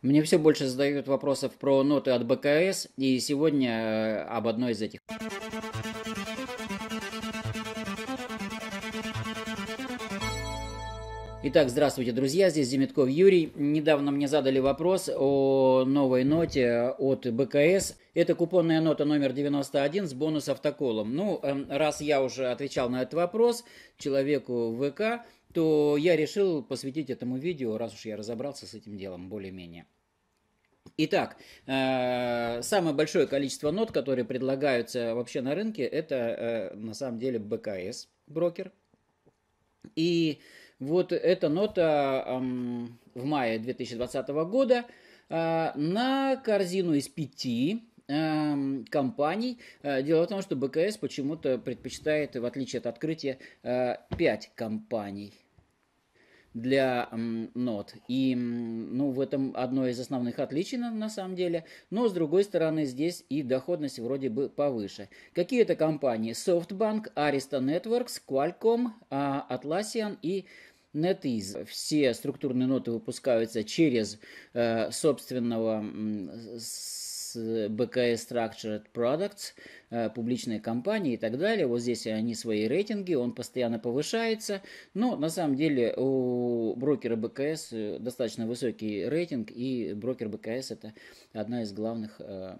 Мне все больше задают вопросов про ноты от БКС, и сегодня э, об одной из этих. Итак, здравствуйте, друзья, здесь Демитков Юрий. Недавно мне задали вопрос о новой ноте от БКС. Это купонная нота номер 91 с бонус автоколом. Ну, эм, раз я уже отвечал на этот вопрос человеку в ВК, то я решил посвятить этому видео, раз уж я разобрался с этим делом более-менее. Итак, э, самое большое количество нот, которые предлагаются вообще на рынке, это э, на самом деле БКС брокер. И вот эта нота эм, в мае 2020 года э, на корзину из пяти компаний. А, дело в том, что БКС почему-то предпочитает, в отличие от открытия, 5 а, компаний для нот. И ну, в этом одно из основных отличий на, на самом деле. Но с другой стороны, здесь и доходность вроде бы повыше. Какие это компании? SoftBank, Arista Networks, Qualcomm, Atlassian и NetEase. Все структурные ноты выпускаются через э, собственного BKS Structured Products, э, публичные компании и так далее. Вот здесь они свои рейтинги, он постоянно повышается. Но на самом деле у брокера BKS э, достаточно высокий рейтинг, и брокер BKS это одна из главных, э,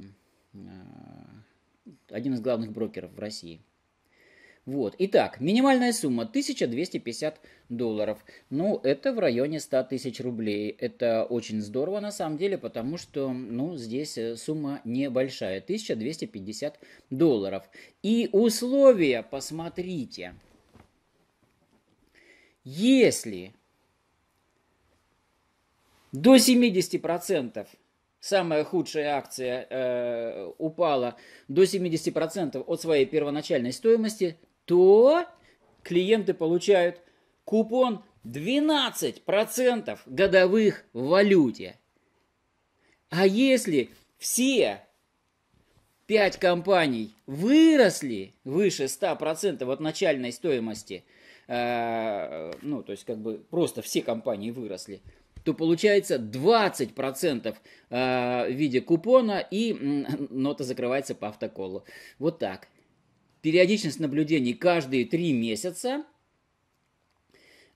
э, один из главных брокеров в России. Вот. Итак, минимальная сумма 1250 долларов. Ну, это в районе 100 тысяч рублей. Это очень здорово на самом деле, потому что, ну, здесь э, сумма небольшая. 1250 долларов. И условия, посмотрите. Если до 70% самая худшая акция э, упала до 70% от своей первоначальной стоимости, то клиенты получают купон 12% годовых в валюте. А если все 5 компаний выросли выше 100% от начальной стоимости, э, ну, то есть как бы просто все компании выросли, то получается 20% э, в виде купона и нота закрывается по автоколу. Вот так периодичность наблюдений каждые три месяца.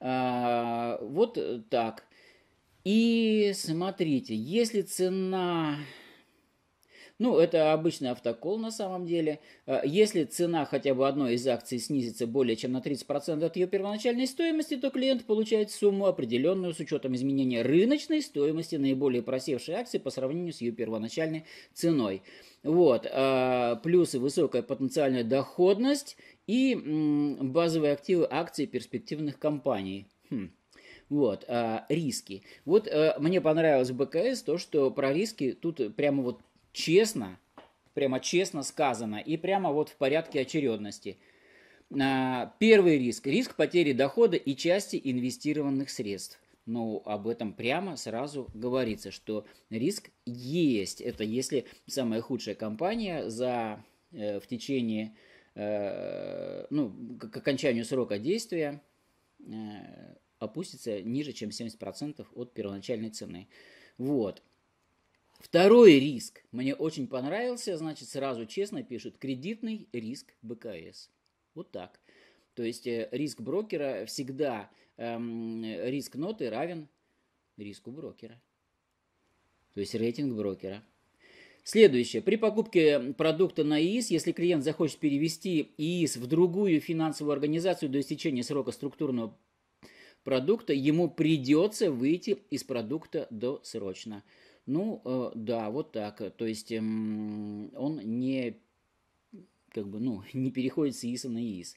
А, вот так. И смотрите, если цена... Ну, это обычный автокол на самом деле. А, если цена хотя бы одной из акций снизится более чем на 30% от ее первоначальной стоимости, то клиент получает сумму, определенную с учетом изменения рыночной стоимости наиболее просевшей акции по сравнению с ее первоначальной ценой. Вот. А, плюсы высокая потенциальная доходность и базовые активы акций перспективных компаний. Хм. Вот, а, риски. Вот а, мне понравилось в БКС то, что про риски тут прямо вот честно, прямо честно сказано и прямо вот в порядке очередности. А, первый риск. Риск потери дохода и части инвестированных средств но об этом прямо сразу говорится, что риск есть. Это если самая худшая компания за, э, в течение, э, ну, к окончанию срока действия э, опустится ниже, чем 70% от первоначальной цены. Вот. Второй риск мне очень понравился, значит, сразу честно пишут, кредитный риск БКС. Вот так. То есть э, риск брокера всегда Эм, риск ноты равен риску брокера. То есть рейтинг брокера. Следующее. При покупке продукта на ИИС, если клиент захочет перевести ИИС в другую финансовую организацию до истечения срока структурного продукта, ему придется выйти из продукта досрочно. Ну, э, да, вот так. То есть эм, он не, как бы, ну, не переходит с ИИСа на ИИС.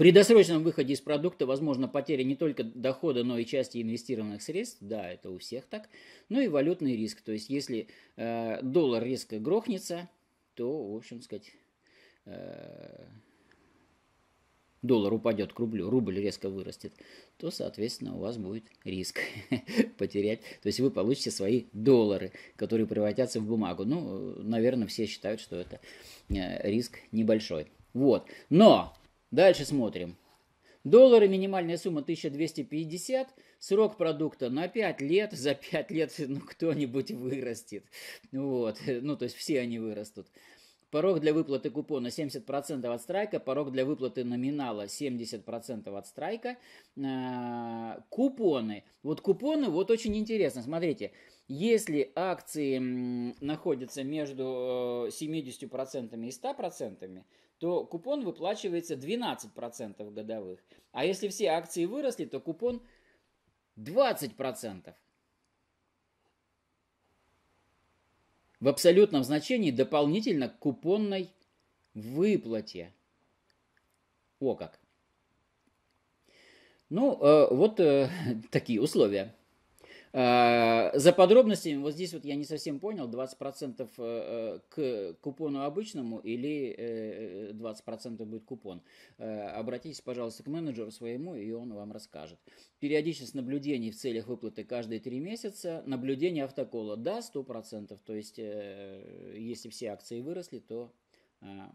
При досрочном выходе из продукта возможна потеря не только дохода, но и части инвестированных средств. Да, это у всех так. Ну и валютный риск. То есть, если э, доллар резко грохнется, то, в общем сказать, э, доллар упадет к рублю, рубль резко вырастет, то, соответственно, у вас будет риск потерять. То есть вы получите свои доллары, которые превратятся в бумагу. Ну, э, наверное, все считают, что это э, риск небольшой. Вот. Но Дальше смотрим. Доллары, минимальная сумма 1250, срок продукта на 5 лет, за 5 лет ну, кто-нибудь вырастет. Вот, ну то есть все они вырастут. Порог для выплаты купона 70% от страйка, порог для выплаты номинала 70% от страйка. А, купоны. Вот купоны, вот очень интересно. Смотрите, если акции находятся между 70% э, и 100%, то купон выплачивается 12% годовых. А если все акции выросли, то купон 20%. В абсолютном значении дополнительно к купонной выплате. О как. Ну, э, вот э, такие условия. А, за подробностями, вот здесь вот я не совсем понял, 20% э, э, к купону обычному или 20% э, будет купон. Обратитесь, пожалуйста, к менеджеру своему, и он вам расскажет. Периодичность наблюдений в целях выплаты каждые 3 месяца. Наблюдение автокола, да, 100%. То есть, если все акции выросли, то, а,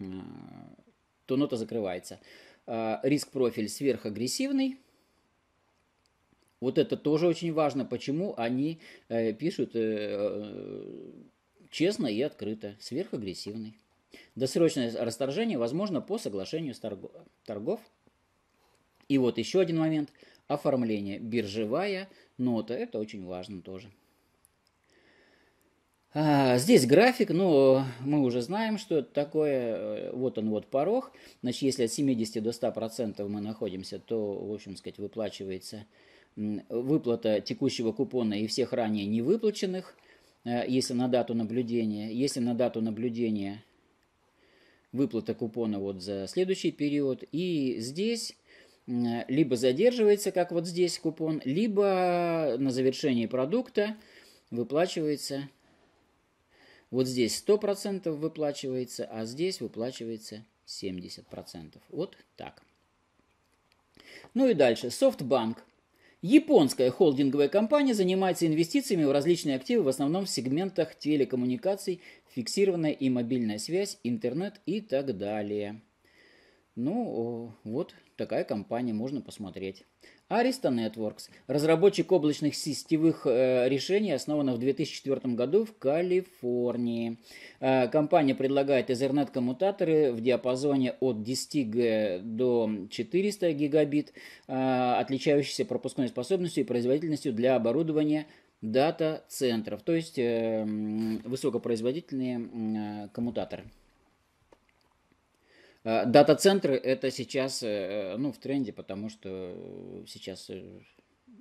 а, то нота закрывается. Риск профиль сверхагрессивный вот это тоже очень важно, почему они э, пишут э, э, честно и открыто, сверхагрессивный. Досрочное расторжение возможно по соглашению с торгов. торгов. И вот еще один момент. Оформление. Биржевая нота. Это очень важно тоже. А, здесь график, но мы уже знаем, что это такое. Э, вот он, вот порог. Значит, если от 70 до 100% мы находимся, то, в общем сказать, выплачивается выплата текущего купона и всех ранее не выплаченных, э, если на дату наблюдения, если на дату наблюдения выплата купона вот за следующий период. И здесь либо задерживается, как вот здесь купон, либо на завершении продукта выплачивается вот здесь 100% выплачивается, а здесь выплачивается 70%. Вот так. Ну и дальше. Софтбанк. Японская холдинговая компания занимается инвестициями в различные активы, в основном в сегментах телекоммуникаций, фиксированная и мобильная связь, интернет и так далее. Ну, вот такая компания, можно посмотреть. Arista Networks, разработчик облачных сетевых э, решений, основана в 2004 году в Калифорнии. Э, компания предлагает Ethernet-коммутаторы в диапазоне от 10 г до 400 гигабит, э, отличающиеся пропускной способностью и производительностью для оборудования дата-центров, то есть э, высокопроизводительные э, коммутаторы. А, дата-центры это сейчас э, ну, в тренде, потому что сейчас э,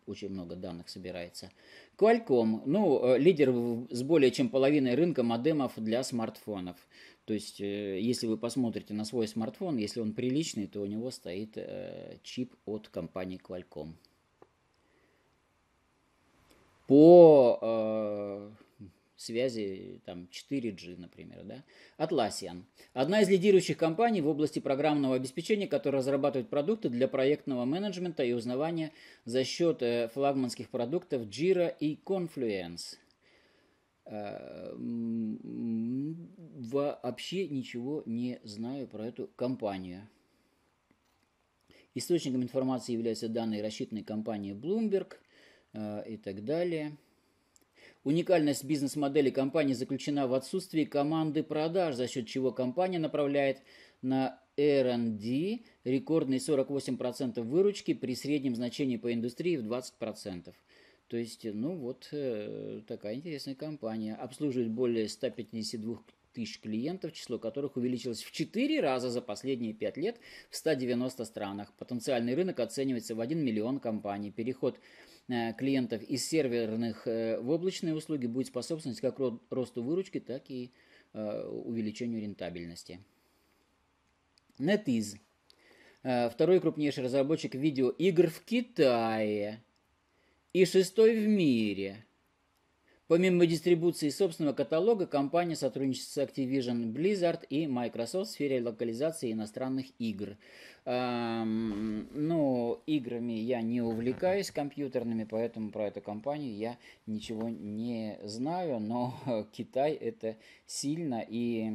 очень много данных собирается. Qualcomm, ну, э, лидер с более чем половиной рынка модемов для смартфонов. То есть, если вы посмотрите на свой смартфон, если он приличный, то у него стоит чип от компании Qualcomm. По связи там 4G, например, да. Atlassian. Одна из лидирующих компаний в области программного обеспечения, которая разрабатывает продукты для проектного менеджмента и узнавания за счет э, флагманских продуктов Jira и Confluence. Э, вообще ничего не знаю про эту компанию. Источником информации являются данные рассчитанной компании Bloomberg э, и так далее. Уникальность бизнес-модели компании заключена в отсутствии команды продаж, за счет чего компания направляет на R&D рекордные 48% выручки при среднем значении по индустрии в 20%. То есть, ну вот э, такая интересная компания. Обслуживает более 152 тысяч клиентов, число которых увеличилось в 4 раза за последние 5 лет в 190 странах. Потенциальный рынок оценивается в 1 миллион компаний. Переход Э, клиентов из серверных э, в облачные услуги будет способствовать как росту выручки, так и э, увеличению рентабельности. NetEase. Второй крупнейший разработчик видеоигр в Китае. И шестой в мире. Помимо дистрибуции собственного каталога, компания сотрудничает с Activision, Blizzard и Microsoft в сфере локализации иностранных игр. Эм, ну, играми я не увлекаюсь компьютерными, поэтому про эту компанию я ничего не знаю, но Китай это сильно, и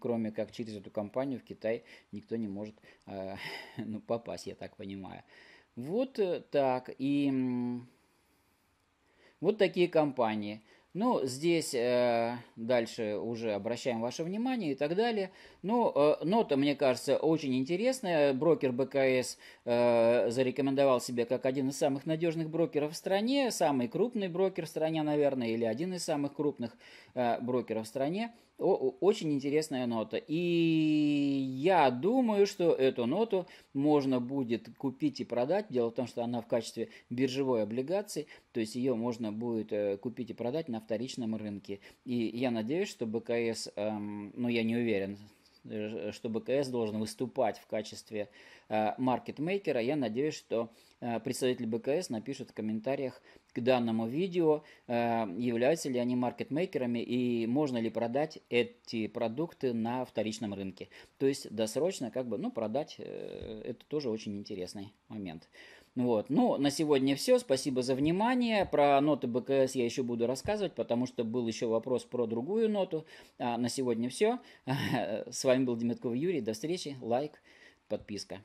кроме как через эту компанию в Китай никто не может э, ну, попасть, я так понимаю. Вот э, так, и вот такие компании. Ну, здесь э, дальше уже обращаем ваше внимание и так далее. Ну, э, нота, мне кажется, очень интересная. Брокер БКС э, зарекомендовал себя как один из самых надежных брокеров в стране, самый крупный брокер в стране, наверное, или один из самых крупных э, брокеров в стране. Очень интересная нота. И я думаю, что эту ноту можно будет купить и продать. Дело в том, что она в качестве биржевой облигации, то есть ее можно будет э, купить и продать на вторичном рынке. И я надеюсь, что БКС, эм, ну я не уверен, Э, что БКС должен выступать в качестве э, маркетмейкера. Я надеюсь, что э, представители БКС напишут в комментариях к данному видео, являются ли они маркетмейкерами и можно ли продать эти продукты на вторичном рынке. То есть досрочно как бы ну, продать, это тоже очень интересный момент. Вот. Ну, на сегодня все. Спасибо за внимание. Про ноты БКС я еще буду рассказывать, потому что был еще вопрос про другую ноту. А на сегодня все. С вами был Демятков Юрий. До встречи. Лайк, подписка.